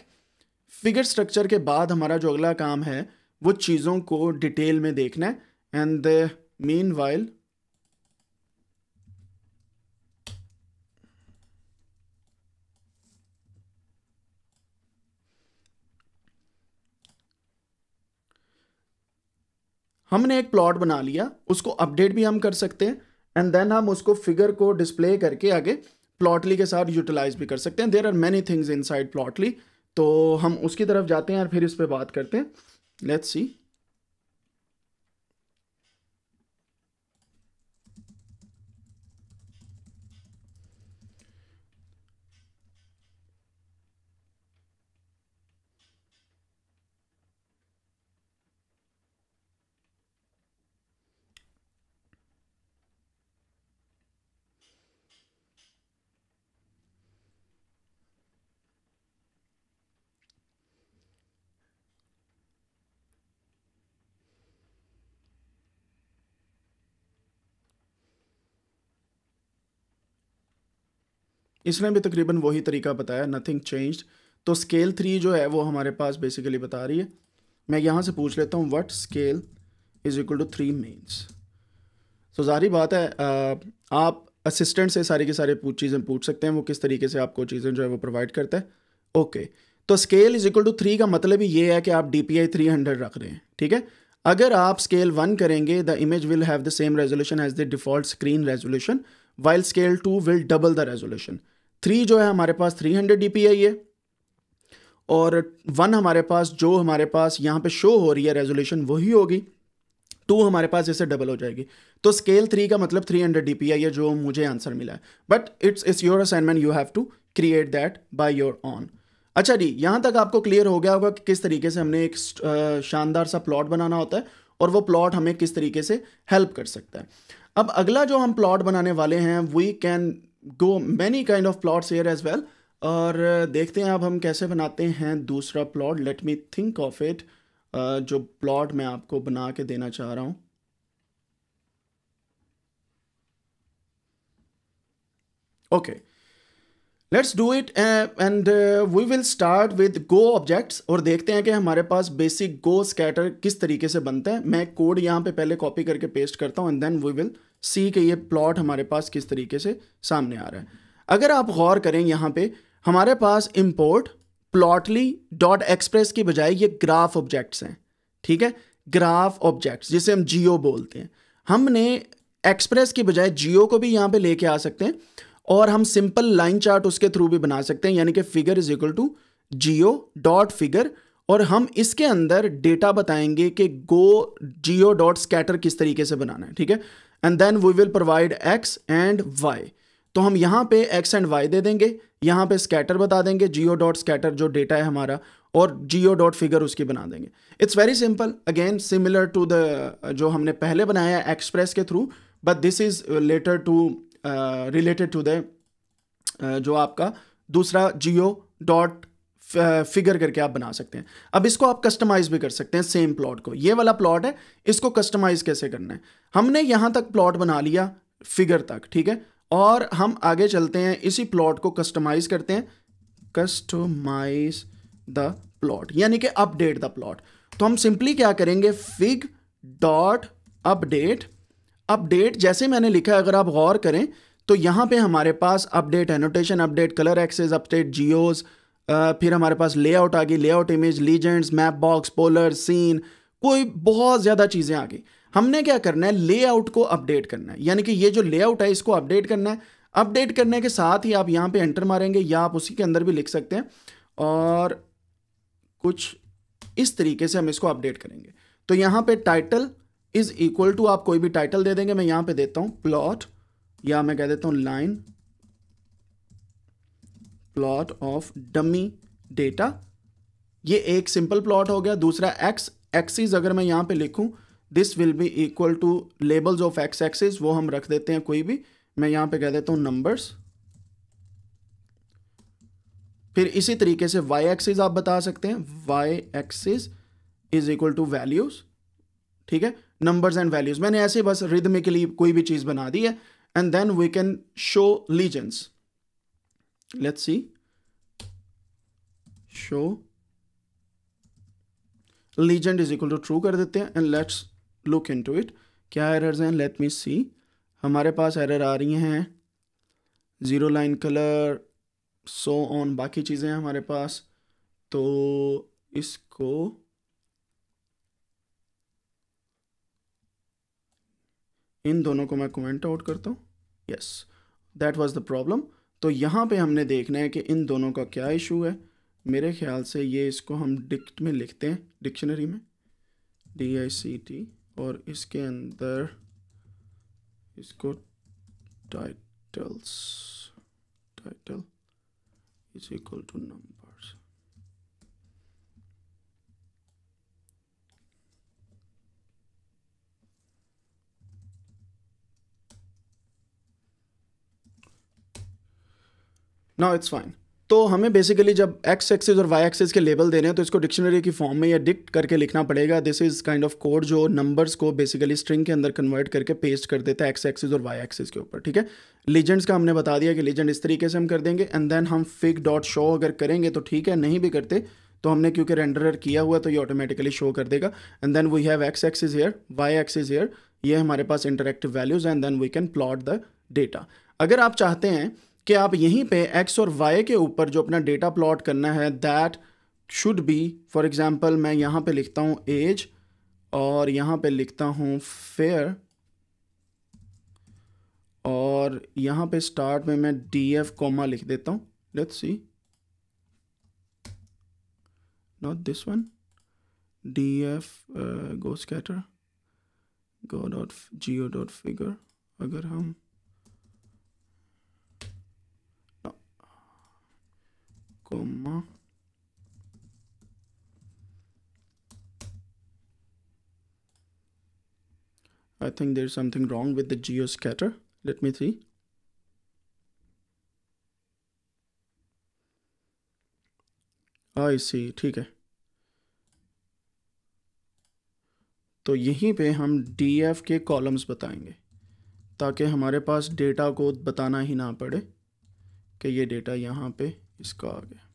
Speaker 1: figure structure के बाद हमारा जो अगला काम है वो चीज़ों को डिटेल में देखना है एंड द मीन वाइल हमने एक प्लॉट बना लिया उसको अपडेट भी हम कर सकते हैं एंड देन हम उसको फिगर को डिस्प्ले करके आगे प्लॉटली के साथ यूटिलाइज भी कर सकते हैं there are many things inside Plotly तो हम उसकी तरफ जाते हैं और फिर इस पर बात करते हैं लेट्स सी इसने भी तकरीबन वही तरीका बताया नथिंग चेंज तो स्केल थ्री जो है वो हमारे पास बेसिकली बता रही है मैं यहाँ से पूछ लेता हूँ what scale is equal to three means तो जारी बात है आप असिस्टेंट से सारी की सारी पूछ चीज़ें पूछ सकते हैं वो किस तरीके से आपको चीज़ें जो है वो प्रोवाइड करता है ओके okay. तो scale is equal to three का मतलब ही ये है कि आप D P I three hundred रख रहे हैं ठीक है अगर आप स्केल वन करेंगे the image will have the same resolution as the default screen resolution while scale two will double the resolution three जो है हमारे पास three hundred D P I है और वन हमारे पास जो हमारे पास यहाँ पे शो हो रही है रेजोल्यूशन वही होगी टू हमारे पास इसे डबल हो जाएगी तो स्केल थ्री का मतलब three hundred D P I है जो मुझे आंसर मिला है but it's is your assignment you have to create that by your own अच्छा जी यहाँ तक आपको क्लियर हो गया होगा कि किस तरीके से हमने एक शानदार सा प्लॉट बनाना होता है और वो प्लॉट हमें किस तरीके से हेल्प कर सकता है अब अगला जो हम प्लॉट बनाने वाले हैं we can go many kind of plots here as well और देखते हैं अब हम कैसे बनाते हैं दूसरा plot let me think of it जो प्लॉट मैं आपको बना के देना चाह रहा हूँ okay okay. Let's do it and we will start with go objects और देखते हैं कि हमारे पास बेसिक गो स्कैटर किस तरीके से बनता है मैं कोड यहाँ पे पहले कॉपी करके पेस्ट करता हूँ and then we will see कि ये प्लॉट हमारे पास किस तरीके से सामने आ रहा है अगर आप गौर करें यहाँ पे हमारे पास इम्पोर्ट प्लॉटली डॉट एक्सप्रेस की बजाय ये ग्राफ ऑब्जेक्ट्स हैं ठीक है ग्राफ ऑब्जेक्ट्स जिसे हम जियो बोलते हैं हमने एक्सप्रेस की बजाय जियो को भी यहाँ पे लेके आ सकते हैं और हम सिंपल लाइन चार्ट उसके थ्रू भी बना सकते हैं यानी कि figure is equal to geo dot figure और हम इसके अंदर डेटा बताएंगे कि गो जियो डॉट स्कैटर किस तरीके से बनाना है ठीक है and then we will provide X and Y तो हम यहाँ पे एक्स एंड वाई दे देंगे यहाँ पे स्कैटर बता देंगे जियो डॉट स्कैटर जो डेटा है हमारा और जियो डॉट फिगर उसकी बना देंगे it's very simple again similar to the जो हमने पहले बनाया एक्सप्रेस के through but this is later to related to the जो आपका दूसरा जियो डॉट फिगर करके आप बना सकते हैं अब इसको आप कस्टमाइज भी कर सकते हैं सेम प्लॉट को ये वाला प्लॉट है इसको कस्टमाइज कैसे करना है हमने यहाँ तक प्लॉट बना लिया फिगर तक ठीक है और हम आगे चलते हैं इसी प्लॉट को कस्टमाइज करते हैं कस्टमाइज द प्लॉट यानी कि अपडेट द प्लॉट तो हम सिंपली क्या करेंगे फिग डॉट अपडेट अपडेट जैसे मैंने लिखा है अगर आप गौर करें तो यहाँ पे हमारे पास update annotation update color axis update geos फिर हमारे पास लेआउट आ गई layout image legends map box polar scene कोई बहुत ज़्यादा चीज़ें आ गई हमने क्या करना है लेआउट को अपडेट करना है यानी कि ये जो लेआउट है इसको अपडेट करना है अपडेट करने के साथ ही आप यहाँ पे एंटर मारेंगे या आप उसी के अंदर भी लिख सकते हैं और कुछ इस तरीके से हम इसको अपडेट करेंगे तो यहाँ पे टाइटल इज इक्वल टू आप कोई भी टाइटल दे देंगे मैं यहां पे देता हूं प्लॉट या मैं कह देता हूं line plot of dummy data ये एक सिंपल प्लॉट हो गया दूसरा एक्स एक्सिस अगर मैं यहां पे लिखूं this will be equal to labels of X axis वो हम रख देते हैं कोई भी मैं यहां पे कह देता हूं नंबर्स फिर इसी तरीके से वाई एक्सिस आप बता सकते हैं Y axis is equal to values ठीक है नंबर्स एंड वैल्यूज मैंने ऐसे बस रिदमिकली कोई भी चीज बना दी है and then we can show legends let's see show legend is equal to true कर देते हैं and let's look into it क्या एरर्स हैं लेट मी सी हमारे पास एरर आ रही हैं zero line colour so on बाकी चीजें हमारे पास तो इसको इन दोनों को मैं कमेंट आउट करता हूँ yes that was the problem तो यहाँ पे हमने देखना है कि इन दोनों का क्या इशू है मेरे ख्याल से ये इसको हम डिक्ट में लिखते हैं डिक्शनरी में डी आई सी टी और इसके अंदर इसको titles title is equal to number now it's fine तो हमें बेसिकली जब एक्स एक्सिस और वाई एक्सिस के लेबल दे रहे हैं तो इसको डिक्शनरी की फॉर्म में या डिक्ट करके लिखना पड़ेगा this is kind of code जो नंबर्स को बेसिकली स्ट्रिंग के अंदर कन्वर्ट करके पेस्ट कर देता है एक्स एक्सिस और वाई एक्सिस के ऊपर ठीक है लीजेंड्स का हमने बता दिया कि लीजेंड इस तरीके से हम कर देंगे एंड देन हम फिक डॉट शो अगर करेंगे तो ठीक है नहीं भी करते तो हमने क्योंकि रेंडर किया हुआ तो ये ऑटोमेटिकली शो कर देगा and then we have X axis here Y axis here ये हमारे पास interactive values and then we can plot the data अगर आप चाहते हैं कि आप यहीं पे एक्स और वाई के ऊपर जो अपना डेटा प्लॉट करना है that should be for example मैं यहाँ पे लिखता हूँ एज और यहाँ पे लिखता हूँ फेयर और यहाँ पे स्टार्ट में मैं डी एफ कॉमा लिख देता हूँ let's see not this one D F go scatter go dot geo dot figure अगर हम comma I think there's something wrong with the geo scatter let me see I see ठीक है तो यहीं पे हम df के कॉलम्स बताएंगे ताकि हमारे पास डेटा को बताना ही ना पड़े कि ये डेटा यहाँ पे इसका आ गया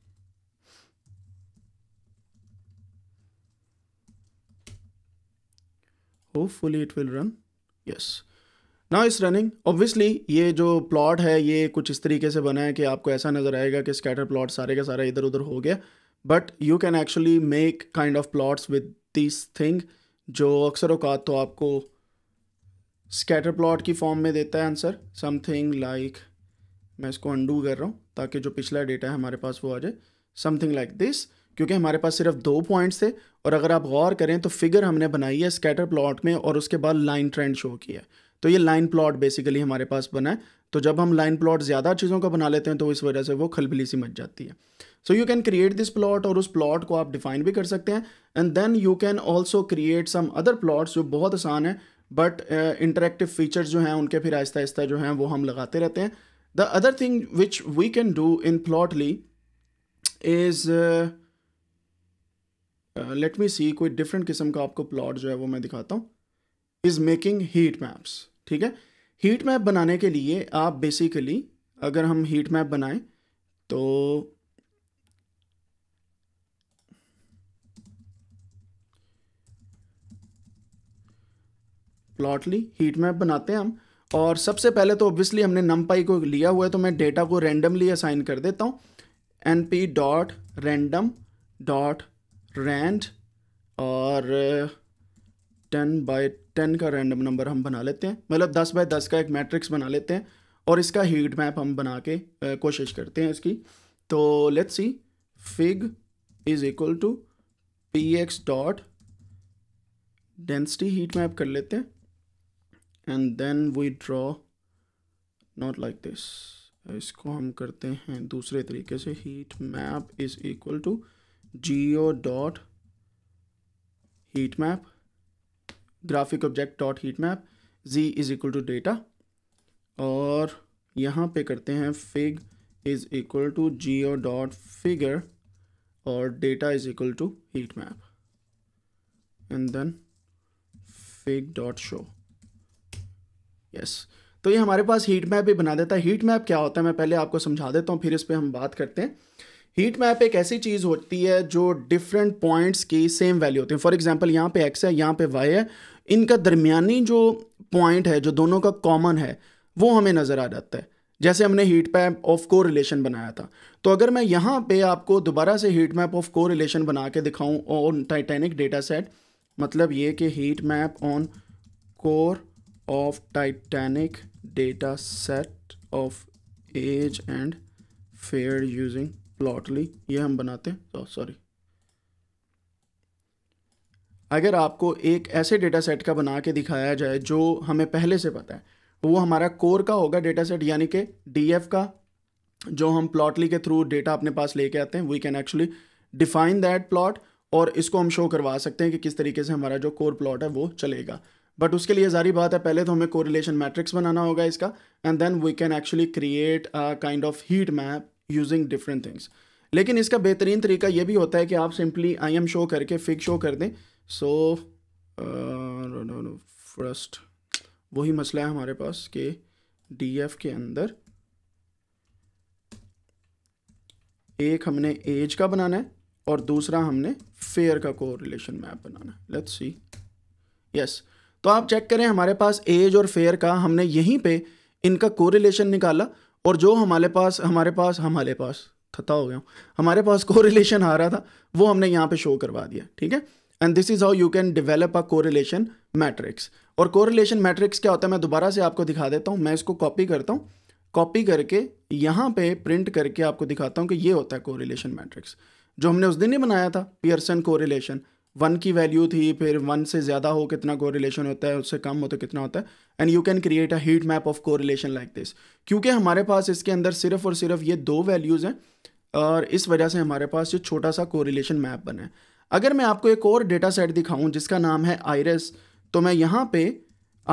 Speaker 1: hopefully it will run yes no इस रनिंग ऑब्वियसली ये जो प्लॉट है ये कुछ इस तरीके से बना है कि आपको ऐसा नज़र आएगा कि स्कैटर प्लॉट सारे का सारा इधर उधर हो गया but you can actually make kind of plots with this thing जो अक्सर अवकात तो आपको स्कैटर प्लॉट की फॉर्म में देता है आंसर समथिंग लाइक like मैं इसको अंडू कर रहा हूँ ताकि जो पिछला डेटा है हमारे पास वो आ जाए समथिंग लाइक दिस क्योंकि हमारे पास सिर्फ दो पॉइंट्स थे और अगर आप गौर करें तो फिगर हमने बनाई है स्कैटर प्लॉट में और उसके बाद लाइन ट्रेंड शो किया है तो ये लाइन प्लॉट बेसिकली हमारे पास बना है तो जब हम लाइन प्लॉट ज़्यादा चीज़ों का बना लेते हैं तो इस वजह से वो खलबली सी मच जाती है so you can create this plot और उस प्लॉट को आप डिफाइन भी कर सकते हैं and then you can also create some other plots जो बहुत आसान है बट इंटरेक्टिव फीचर्स जो हैं उनके फिर आहिस्ता आहिस्ता जो हैं वो हम लगाते रहते हैं The other thing which we can do in Plotly is uh, let me see कोई डिफरेंट किस्म का आपको प्लॉट जो है वो मैं दिखाता हूँ इज़ मेकिंग हीट मैप्स ठीक है हीट मैप बनाने के लिए आप बेसिकली अगर हम हीट मैप बनाएं तो प्लॉटली हीट मैप बनाते हैं हम और सबसे पहले तो ऑब्वियसली हमने नम को लिया हुआ है तो मैं डेटा को रेंडमली असाइन कर देता हूँ N P dot random dot rand और टेन बाय टेन का रैंडम नंबर हम बना लेते हैं मतलब दस बाय दस का एक मैट्रिक्स बना लेते हैं और इसका हीट मैप हम बना के आ, uh, कोशिश करते हैं इसकी तो let's see fig is equal to P X dot density heat map कर लेते हैं and then we draw not like this इसको हम करते हैं दूसरे तरीके से heat map is equal to geo dot heat map graphic object dot heat map G is equal to data और यहाँ पे करते हैं fig is equal to geo dot figure और data is equal to heat map and then fig dot show yes तो ये हमारे पास heat map भी बना देता है हीट मैप क्या होता है मैं पहले आपको समझा देता हूँ फिर इस पर हम बात करते हैं हीट मैप एक ऐसी चीज़ होती है जो डिफरेंट पॉइंट्स की सेम वैल्यू होती है फॉर एग्जांपल यहाँ पे एक्स है यहाँ पे वाई है इनका दरमियानी जो पॉइंट है जो दोनों का कॉमन है वो हमें नज़र आ जाता है जैसे हमने heat map of correlation बनाया था तो अगर मैं यहाँ पे आपको दोबारा से heat map of correlation बना के दिखाऊँ ऑन टाइटेनिक डेटा सेट मतलब ये कि heat map on core of Titanic data set of age and fair using Plotly ये हम बनाते हैं सॉरी oh, अगर आपको एक ऐसे डेटा सेट का बना के दिखाया जाए जो हमें पहले से पता है तो वो हमारा कोर का होगा डेटा सेट यानी कि एफ का जो हम प्लॉटली के थ्रू डेटा अपने पास लेके आते हैं we can actually define that plot और इसको हम शो करवा सकते हैं कि किस तरीके से हमारा जो कोर प्लॉट है वो चलेगा बट उसके लिए जारी बात है पहले तो हमें कोरिलेशन मैट्रिक्स बनाना होगा इसका and then we can actually create a kind of heat map using different things लेकिन इसका बेहतरीन तरीका ये भी होता है कि आप सिंपली आई एम शो करके फिक शो कर दें सो फर्स्ट uh, वही मसला है हमारे पास कि डी एफ के अंदर एक हमने एज का बनाना है और दूसरा हमने फेयर का कोरिलेशन मैप बनाना है लेट्स सी यस yes. तो आप चेक करें हमारे पास एज और फेयर का हमने यहीं पे इनका कोरिलेशन निकाला और जो हमारे पास हमारे पास हमारे पास थता हो गया हमारे पास कोरिलेशन आ रहा था वो हमने यहाँ पे शो करवा दिया ठीक है and this is how you can develop a correlation matrix और कोरिलेशन मैट्रिक्स क्या होता है मैं दोबारा से आपको दिखा देता हूँ मैं इसको कॉपी करता हूँ कॉपी करके यहाँ पे प्रिंट करके आपको दिखाता हूँ कि ये होता है कोरिलेशन मैट्रिक्स जो हमने उस दिन ही बनाया था पियर्सन कोरिलेशन वन की वैल्यू थी फिर वन से ज़्यादा हो कितना कोरिलेशन होता है उससे कम हो तो कितना होता है and you can create a heat map of correlation like this क्योंकि हमारे पास इसके अंदर सिर्फ और सिर्फ ये दो वैल्यूज़ हैं और इस वजह से हमारे पास ये छोटा सा कोरिलेशन मैप बना है अगर मैं आपको एक और डेटा सेट दिखाऊँ जिसका नाम है आयरस तो मैं यहाँ पर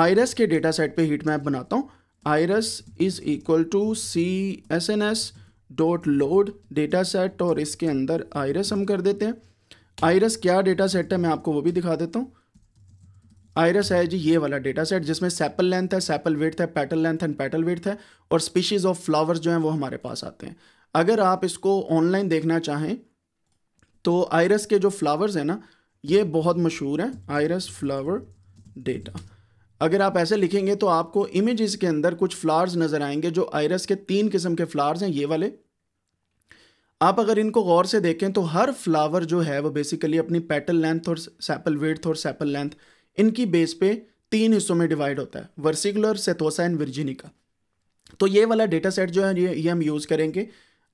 Speaker 1: आयरस के डेटा सेट पर हीट मैप बनाता हूँ iris is equal to C S N S dot load data set और इसके अंदर आयरस हम कर देते हैं आयरस क्या डेटा सेट है मैं आपको वो भी दिखा देता हूँ आयरस है जी ये वाला डेटा सेट जिसमें सैपल लेंथ है सैपल वेट है petal length and petal weight है और स्पीशीज़ ऑफ फ्लावर्स जो हैं वो हमारे पास आते हैं अगर आप इसको ऑनलाइन देखना चाहें तो आयरस के जो फ्लावर्स हैं ना ये बहुत मशहूर हैं आयरस फ्लावर डेटा अगर आप ऐसे लिखेंगे तो आपको इमेज के अंदर कुछ फ्लावर्स नज़र आएंगे जो आयरस के तीन किस्म के फ्लावर्स हैं ये वाले आप अगर इनको गौर से देखें तो हर फ्लावर जो है वो बेसिकली अपनी पेटल लेंथ और सेपल वेथ और सैपल लेंथ इनकी बेस पे तीन हिस्सों में डिवाइड होता है वर्सिकुलर सेथोसा एंड वर्जिनिका तो ये वाला डेटा सेट जो है ये, ये हम यूज़ करेंगे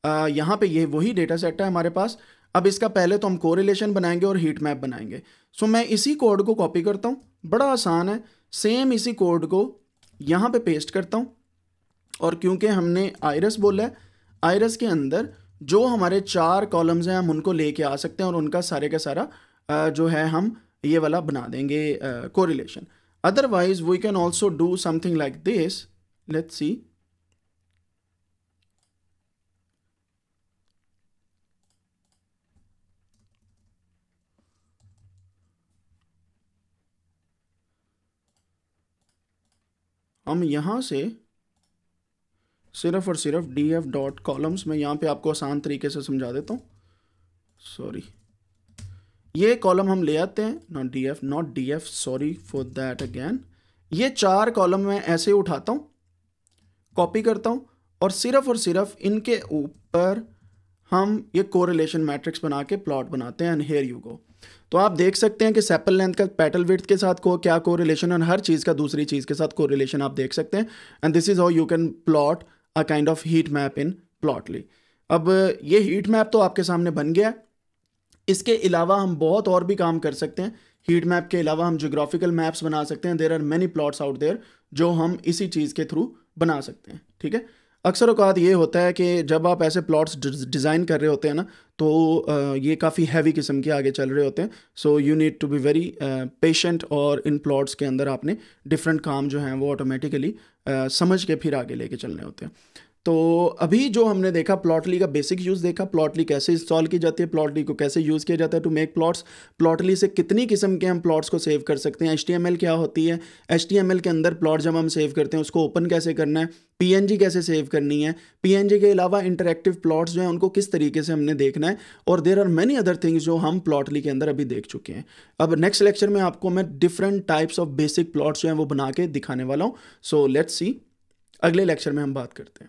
Speaker 1: आ, यहाँ पे ये वही डेटा सेट है हमारे पास अब इसका पहले तो हम कोरिलेशन बनाएंगे और हीट मैप बनाएंगे सो मैं इसी कोड को कॉपी करता हूँ बड़ा आसान है सेम इसी कोड को यहाँ पे पेस्ट करता हूँ और क्योंकि हमने आयरस बोला है आयरस के अंदर जो हमारे चार कॉलम्स हैं हम उनको लेके आ सकते हैं और उनका सारे का सारा जो है हम ये वाला बना देंगे correlation otherwise we can also do something like this let see हम यहां से सिर्फ और सिर्फ डी एफ डॉट कॉलम्स मैं यहाँ पे आपको आसान तरीके से समझा देता हूँ सॉरी ये कॉलम हम ले आते हैं not D F not D F sorry for that again ये चार कॉलम मैं ऐसे उठाता हूँ कॉपी करता हूँ और सिर्फ और सिर्फ इनके ऊपर हम ये कोरिलेशन मैट्रिक्स बना के प्लॉट बनाते हैं एंड हेयर यू गो तो आप देख सकते हैं कि सेपल लेंथ का पेटल विथ के साथ को क्या कोरिलेशन और हर चीज़ का दूसरी चीज़ के साथ कोरिलेशन आप देख सकते हैं and this is how you can plot a kind of heat map in Plotly अब ये हीट मैप तो आपके सामने बन गया इसके अलावा हम बहुत और भी काम कर सकते हैं हीट मैप के अलावा हम जोग्राफिकल मैप्स बना सकते हैं there are many plots out there जो हम इसी चीज़ के थ्रू बना सकते हैं ठीक है अक्सर अकात ये होता है कि जब आप ऐसे प्लॉट्स डिज़ाइन कर रहे होते हैं ना तो ये काफ़ी हैवी किस्म के आगे चल रहे होते हैं so you need to be very patient और इन प्लॉट्स के अंदर आपने डिफरेंट काम जो हैं वो ऑटोमेटिकली समझ के फिर आगे लेके चलने होते हैं तो अभी जो हमने देखा प्लॉटली का बेसिक यूज़ देखा प्लॉटली कैसे इंस्टॉल की जाती है प्लॉटली को कैसे यूज़ किया जाता है टू मेक प्लॉट्स प्लॉटली से कितनी किस्म के हम प्लॉट्स को सेव कर सकते हैं एच क्या होती है एच के अंदर प्लॉट जब हम सेव करते हैं उसको ओपन कैसे करना है पी कैसे सेव करनी है पी के अलावा इंटरेक्टिव प्लॉट्स जो हैं उनको किस तरीके से हमने देखना है और there are many other things जो हम प्लॉटली के अंदर अभी देख चुके हैं अब नेक्स्ट लेक्चर में आपको मैं different types of basic plots जो हैं वो बना के दिखाने वाला हूँ सो लेट्स सी अगले लेक्चर में हम बात करते हैं